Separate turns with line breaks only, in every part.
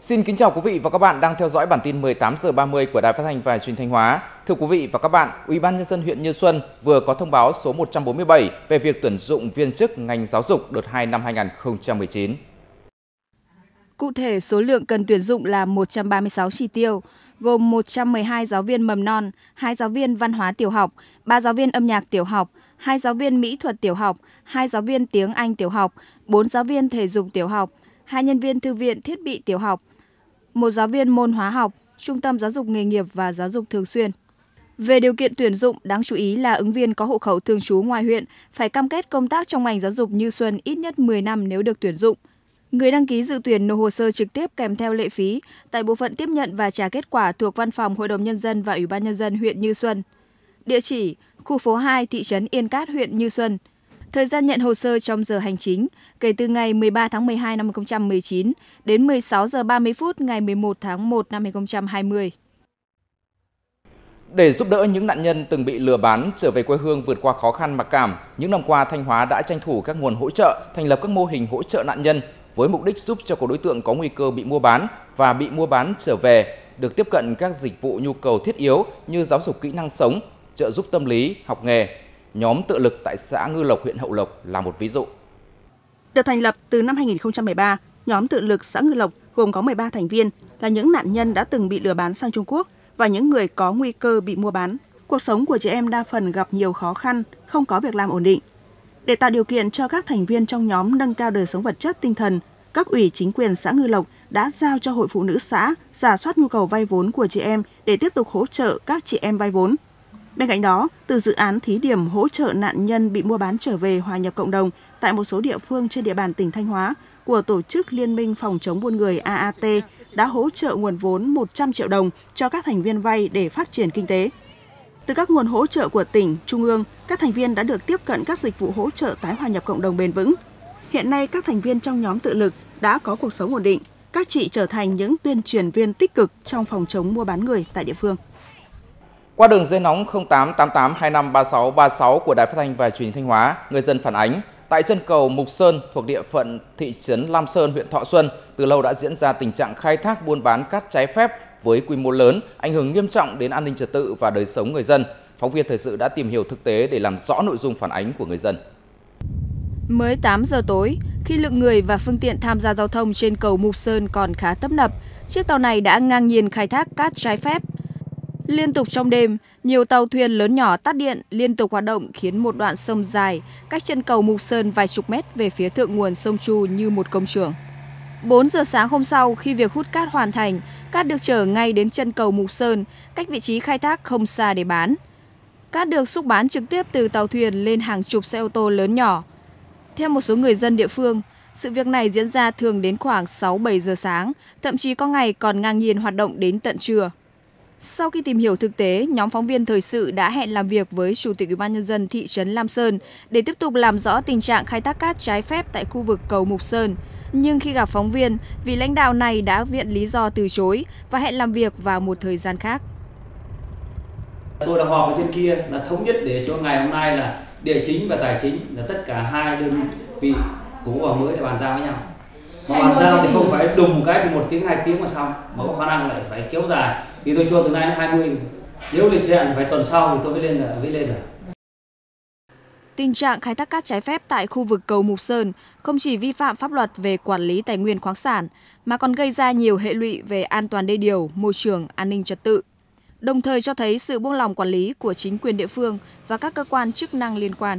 Xin kính chào quý vị và các bạn đang theo dõi bản tin 18 giờ 30 của Đài Phát thanh và Truyền thanh Hóa. Thưa quý vị và các bạn, Ủy ban nhân dân huyện Như Xuân vừa có thông báo số 147 về việc tuyển dụng viên chức ngành giáo dục đợt 2 năm 2019.
Cụ thể, số lượng cần tuyển dụng là 136 chỉ tiêu, gồm 112 giáo viên mầm non, 2 giáo viên văn hóa tiểu học, 3 giáo viên âm nhạc tiểu học, 2 giáo viên mỹ thuật tiểu học, 2 giáo viên tiếng Anh tiểu học, 4 giáo viên thể dục tiểu học, 2 nhân viên thư viện thiết bị tiểu học, một giáo viên môn hóa học, Trung tâm Giáo dục Nghề nghiệp và Giáo dục Thường xuyên. Về điều kiện tuyển dụng, đáng chú ý là ứng viên có hộ khẩu thường trú ngoài huyện phải cam kết công tác trong ngành giáo dục như Xuân ít nhất 10 năm nếu được tuyển dụng. Người đăng ký dự tuyển nộp hồ sơ trực tiếp kèm theo lệ phí tại bộ phận tiếp nhận và trả kết quả thuộc Văn phòng Hội đồng Nhân dân và Ủy ban Nhân dân huyện Như Xuân. Địa chỉ khu phố 2 thị trấn Yên Cát, huyện Như Xuân – Thời gian nhận hồ sơ trong giờ hành chính kể từ ngày 13 tháng 12 năm 2019 đến 16 giờ 30 phút ngày 11 tháng 1 năm 2020.
Để giúp đỡ những nạn nhân từng bị lừa bán trở về quê hương vượt qua khó khăn mặc cảm, những năm qua Thanh Hóa đã tranh thủ các nguồn hỗ trợ, thành lập các mô hình hỗ trợ nạn nhân với mục đích giúp cho các đối tượng có nguy cơ bị mua bán và bị mua bán trở về được tiếp cận các dịch vụ nhu cầu thiết yếu như giáo dục kỹ năng sống, trợ giúp tâm lý, học nghề, Nhóm tự lực tại xã Ngư Lộc, huyện Hậu Lộc là một ví dụ.
Được thành lập từ năm 2013, nhóm tự lực xã Ngư Lộc gồm có 13 thành viên là những nạn nhân đã từng bị lừa bán sang Trung Quốc và những người có nguy cơ bị mua bán. Cuộc sống của chị em đa phần gặp nhiều khó khăn, không có việc làm ổn định. Để tạo điều kiện cho các thành viên trong nhóm nâng cao đời sống vật chất tinh thần, cấp ủy chính quyền xã Ngư Lộc đã giao cho Hội Phụ Nữ xã giả soát nhu cầu vay vốn của chị em để tiếp tục hỗ trợ các chị em vay vốn. Bên cạnh đó, từ dự án thí điểm hỗ trợ nạn nhân bị mua bán trở về hòa nhập cộng đồng tại một số địa phương trên địa bàn tỉnh Thanh Hóa của Tổ chức Liên minh Phòng chống buôn người AAT đã hỗ trợ nguồn vốn 100 triệu đồng cho các thành viên vay để phát triển kinh tế. Từ các nguồn hỗ trợ của tỉnh, trung ương, các thành viên đã được tiếp cận các dịch vụ hỗ trợ tái hòa nhập cộng đồng bền vững. Hiện nay, các thành viên trong nhóm tự lực đã có cuộc sống ổn định. Các chị trở thành những tuyên truyền viên tích cực trong phòng chống mua
bán người tại địa phương. Qua đường dây nóng 0888 2536 36 của Đài Phát thanh và Truyền hình Thanh Hóa, người dân phản ánh tại chân cầu Mục Sơn thuộc địa phận thị trấn Lam Sơn, huyện Thọ Xuân, từ lâu đã diễn ra tình trạng khai thác buôn bán cát trái phép với quy mô lớn, ảnh hưởng nghiêm trọng đến an ninh trật tự và đời sống người dân. Phóng viên thời sự đã tìm hiểu thực tế để làm rõ nội dung phản ánh của người dân.
Mới 8 giờ tối, khi lượng người và phương tiện tham gia giao thông trên cầu Mục Sơn còn khá tấp nập, chiếc tàu này đã ngang nhiên khai thác cát trái phép Liên tục trong đêm, nhiều tàu thuyền lớn nhỏ tắt điện liên tục hoạt động khiến một đoạn sông dài cách chân cầu Mục Sơn vài chục mét về phía thượng nguồn sông Chu như một công trường. 4 giờ sáng hôm sau khi việc hút cát hoàn thành, cát được chở ngay đến chân cầu Mục Sơn, cách vị trí khai thác không xa để bán. Cát được xúc bán trực tiếp từ tàu thuyền lên hàng chục xe ô tô lớn nhỏ. Theo một số người dân địa phương, sự việc này diễn ra thường đến khoảng 6-7 giờ sáng, thậm chí có ngày còn ngang nhiên hoạt động đến tận trưa. Sau khi tìm hiểu thực tế, nhóm phóng viên thời sự đã hẹn làm việc với Chủ tịch ủy ban nhân dân thị trấn Lam Sơn để tiếp tục làm rõ tình trạng khai thác cát trái phép tại khu vực cầu Mục Sơn. Nhưng khi gặp phóng viên, vị lãnh đạo này đã viện lý do từ chối và hẹn làm việc vào một thời gian khác.
Tôi đã họp ở trên kia là thống nhất để cho ngày hôm nay là địa chính và tài chính là tất cả hai đơn vị cũ và mới để bàn giao với nhau mà bàn giao thì không phải đùng một cái thì một tiếng hai tiếng mà xong mà có khả năng lại phải kéo dài vì tôi cho từ nay đến 20 nếu lịch hẹn phải tuần sau thì tôi mới lên mới lên được
Tình trạng khai thác cát trái phép tại khu vực cầu Mục Sơn không chỉ vi phạm pháp luật về quản lý tài nguyên khoáng sản mà còn gây ra nhiều hệ lụy về an toàn đê điều, môi trường, an ninh trật tự. Đồng thời cho thấy sự buông lỏng quản lý của chính quyền địa phương và các cơ quan chức năng liên quan.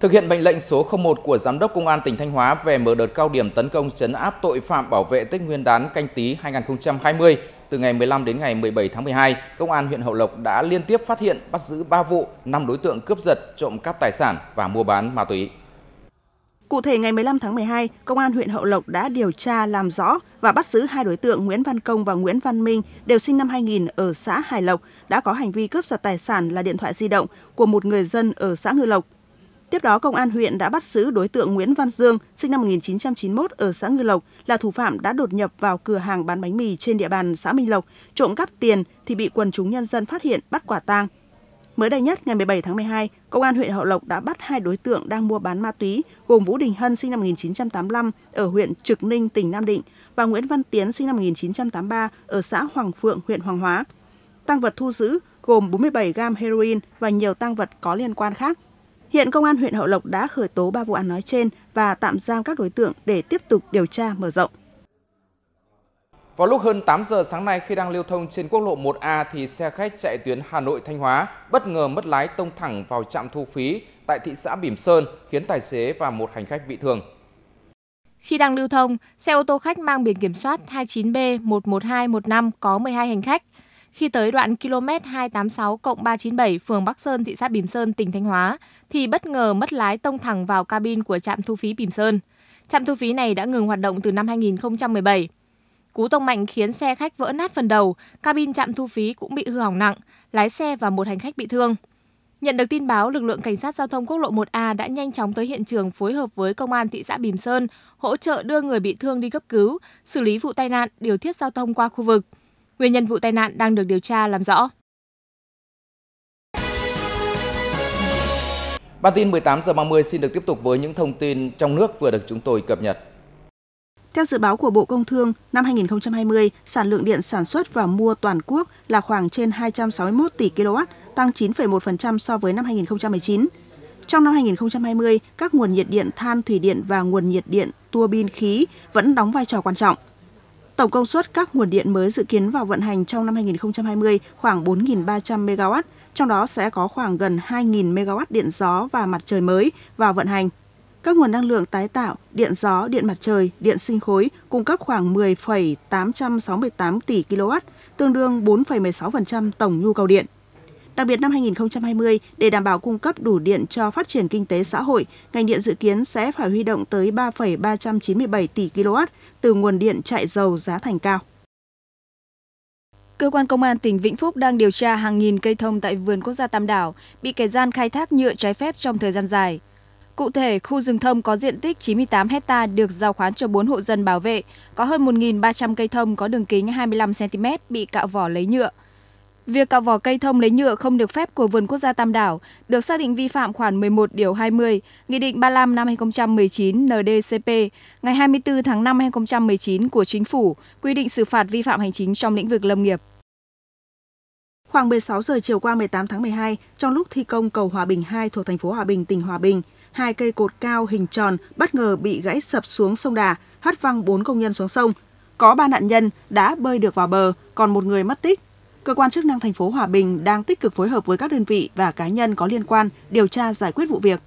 Thực hiện mệnh lệnh số 01 của Giám đốc Công an tỉnh Thanh Hóa về mở đợt cao điểm tấn công chấn áp tội phạm bảo vệ Tết Nguyên đán canh tí 2020, từ ngày 15 đến ngày 17 tháng 12, Công an huyện Hậu Lộc đã liên tiếp phát hiện bắt giữ 3 vụ, 5 đối tượng cướp giật, trộm cắp tài sản và mua bán ma túy.
Cụ thể ngày 15 tháng 12, Công an huyện Hậu Lộc đã điều tra làm rõ và bắt giữ hai đối tượng Nguyễn Văn Công và Nguyễn Văn Minh đều sinh năm 2000 ở xã Hải Lộc đã có hành vi cướp giật tài sản là điện thoại di động của một người dân ở xã Ngư Lộc. Tiếp đó, Công an huyện đã bắt giữ đối tượng Nguyễn Văn Dương, sinh năm 1991 ở xã Ngư Lộc, là thủ phạm đã đột nhập vào cửa hàng bán bánh mì trên địa bàn xã Minh Lộc, trộm cắp tiền thì bị quần chúng nhân dân phát hiện bắt quả tang. Mới đây nhất, ngày 17 tháng 12, Công an huyện Hậu Lộc đã bắt hai đối tượng đang mua bán ma túy gồm Vũ Đình Hân sinh năm 1985 ở huyện Trực Ninh, tỉnh Nam Định và Nguyễn Văn Tiến sinh năm 1983 ở xã Hoàng Phượng, huyện Hoàng Hóa. Tăng vật thu giữ gồm 47 gam heroin và nhiều tăng vật có liên quan khác. Hiện Công an huyện Hậu Lộc đã khởi tố 3 vụ án nói trên và tạm giam các đối tượng để tiếp tục điều tra mở rộng.
Vào lúc hơn 8 giờ sáng nay khi đang lưu thông trên quốc lộ 1A thì xe khách chạy tuyến Hà Nội Thanh Hóa bất ngờ mất lái tông thẳng vào trạm thu phí tại thị xã Bỉm Sơn khiến tài xế và một hành khách bị thương.
Khi đang lưu thông, xe ô tô khách mang biển kiểm soát 29B11215 có 12 hành khách. Khi tới đoạn km 286 397 phường Bắc Sơn, thị xã Bỉm Sơn, tỉnh Thanh Hóa, thì bất ngờ mất lái tông thẳng vào cabin của trạm thu phí Bỉm Sơn. Trạm thu phí này đã ngừng hoạt động từ năm 2017. Cú tông mạnh khiến xe khách vỡ nát phần đầu, cabin trạm thu phí cũng bị hư hỏng nặng, lái xe và một hành khách bị thương. Nhận được tin báo, lực lượng cảnh sát giao thông quốc lộ 1A đã nhanh chóng tới hiện trường phối hợp với công an thị xã Bỉm Sơn hỗ trợ đưa người bị thương đi cấp cứu, xử lý vụ tai nạn, điều tiết giao thông qua khu vực. Nguyên nhân vụ tai nạn đang được điều tra làm rõ.
Bản tin 18 giờ 30 xin được tiếp tục với những thông tin trong nước vừa được chúng tôi cập nhật.
Theo dự báo của Bộ Công Thương, năm 2020, sản lượng điện sản xuất và mua toàn quốc là khoảng trên 261 tỷ kW, tăng 9,1% so với năm 2019. Trong năm 2020, các nguồn nhiệt điện than, thủy điện và nguồn nhiệt điện tua bin khí vẫn đóng vai trò quan trọng. Tổng công suất các nguồn điện mới dự kiến vào vận hành trong năm 2020 khoảng 4.300 MW, trong đó sẽ có khoảng gần 2.000 MW điện gió và mặt trời mới vào vận hành. Các nguồn năng lượng tái tạo, điện gió, điện mặt trời, điện sinh khối cung cấp khoảng 10,868 tỷ kW, tương đương 4,16% tổng nhu cầu điện. Đặc biệt năm 2020, để đảm bảo cung cấp đủ điện cho phát triển kinh tế xã hội, ngành điện dự kiến sẽ phải huy động tới 3,397 tỷ kW từ nguồn điện chạy dầu giá thành cao.
Cơ quan công an tỉnh Vĩnh Phúc đang điều tra hàng nghìn cây thông tại vườn quốc gia Tam Đảo bị kẻ gian khai thác nhựa trái phép trong thời gian dài. Cụ thể, khu rừng thông có diện tích 98 hecta được giao khoán cho 4 hộ dân bảo vệ, có hơn 1.300 cây thông có đường kính 25 cm bị cạo vỏ lấy nhựa. Việc cạo vỏ cây thông lấy nhựa không được phép của Vườn Quốc gia Tam Đảo được xác định vi phạm khoản 11 điều 20, Nghị định 35 năm 2019 NDCP ngày 24 tháng 5 năm 2019 của Chính phủ quy định xử phạt vi phạm hành chính trong lĩnh vực lâm
nghiệp. Khoảng 16 giờ chiều qua 18 tháng 12, trong lúc thi công cầu Hòa Bình 2 thuộc thành phố Hòa Bình, tỉnh Hòa Bình, hai cây cột cao hình tròn bất ngờ bị gãy sập xuống sông Đà, hất văng 4 công nhân xuống sông. Có 3 nạn nhân đã bơi được vào bờ, còn một người mất tích Cơ quan chức năng thành phố Hòa Bình đang tích cực phối hợp với các đơn vị và cá nhân có liên quan điều tra giải quyết vụ việc.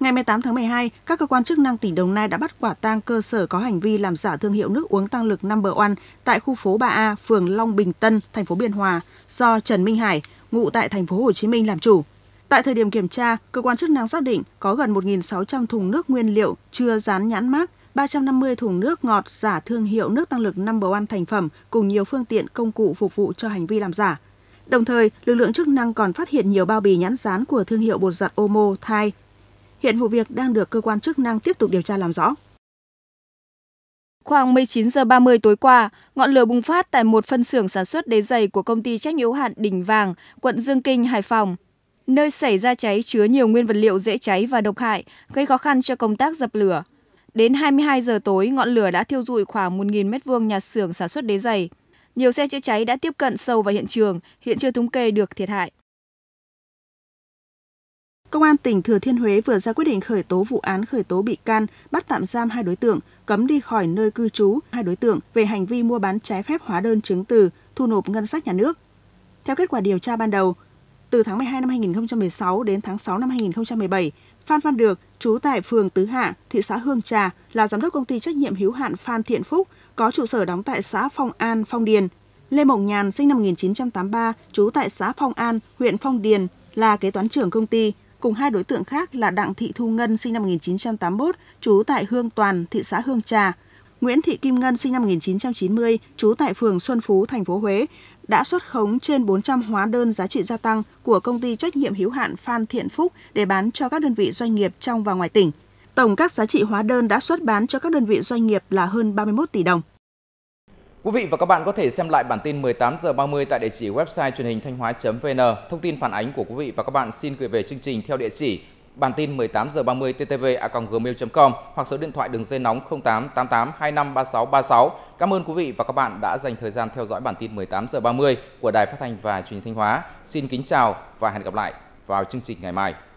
Ngày 18 tháng 12, các cơ quan chức năng tỉnh Đồng Nai đã bắt quả tang cơ sở có hành vi làm giả thương hiệu nước uống tăng lực Number One tại khu phố 3A, phường Long Bình Tân, thành phố Biên Hòa, do Trần Minh Hải, ngụ tại thành phố Hồ Chí Minh làm chủ. Tại thời điểm kiểm tra, cơ quan chức năng xác định có gần 1.600 thùng nước nguyên liệu chưa dán nhãn mác, 350 thùng nước ngọt giả thương hiệu nước tăng lực năm Number ăn thành phẩm cùng nhiều phương tiện công cụ phục vụ cho hành vi làm giả. Đồng thời, lực lượng chức năng còn phát hiện nhiều bao bì nhãn dán của thương hiệu bột giặt Omo Thai. Hiện vụ việc đang được cơ quan chức năng tiếp tục điều tra làm rõ. Khoảng 19 giờ 30 tối qua,
ngọn lửa bùng phát tại một phân xưởng sản xuất đế giày của công ty trách nhiệm hữu hạn Đỉnh Vàng, quận Dương Kinh, Hải Phòng. Nơi xảy ra cháy chứa nhiều nguyên vật liệu dễ cháy và độc hại, gây khó khăn cho công tác dập lửa. Đến 22 giờ tối, ngọn lửa đã thiêu dụi khoảng 1.000 m2 nhà xưởng sản xuất đế giày. Nhiều xe chữa cháy đã tiếp cận sâu vào hiện trường, hiện chưa thống kê được thiệt hại.
Công an tỉnh Thừa Thiên Huế vừa ra quyết định khởi tố vụ án khởi tố bị can, bắt tạm giam hai đối tượng, cấm đi khỏi nơi cư trú hai đối tượng về hành vi mua bán trái phép hóa đơn chứng từ, thu nộp ngân sách nhà nước. Theo kết quả điều tra ban đầu, từ tháng 12 năm 2016 đến tháng 6 năm 2017, Phan Văn Được, trú tại phường Tứ Hạ, thị xã Hương Trà, là giám đốc công ty trách nhiệm hữu hạn Phan Thiện Phúc, có trụ sở đóng tại xã Phong An, Phong Điền. Lê Mộng Nhàn, sinh năm 1983, trú tại xã Phong An, huyện Phong Điền, là kế toán trưởng công ty, cùng hai đối tượng khác là Đặng Thị Thu Ngân, sinh năm 1981, trú tại Hương Toàn, thị xã Hương Trà, Nguyễn Thị Kim Ngân sinh năm 1990, trú tại phường Xuân Phú, thành phố Huế, đã xuất khống trên 400 hóa đơn giá trị gia tăng của công ty trách nhiệm hữu hạn Phan Thiện Phúc để bán cho các đơn vị doanh nghiệp trong và ngoài tỉnh. Tổng các giá trị hóa đơn đã xuất bán cho các đơn vị doanh nghiệp là hơn 31 tỷ đồng.
Quý vị và các bạn có thể xem lại bản tin 18 giờ 30 tại địa chỉ website truyền hình thanh hóa.vn. Thông tin phản ánh của quý vị và các bạn xin gửi về chương trình theo địa chỉ Bản tin 18 giờ 30 ttv a.gmail.com hoặc số điện thoại đường dây nóng 0888 25 36 36. Cảm ơn quý vị và các bạn đã dành thời gian theo dõi bản tin 18 giờ 30 của Đài Phát thanh và Truyền hình Thanh Hóa. Xin kính chào và hẹn gặp lại vào chương trình ngày mai.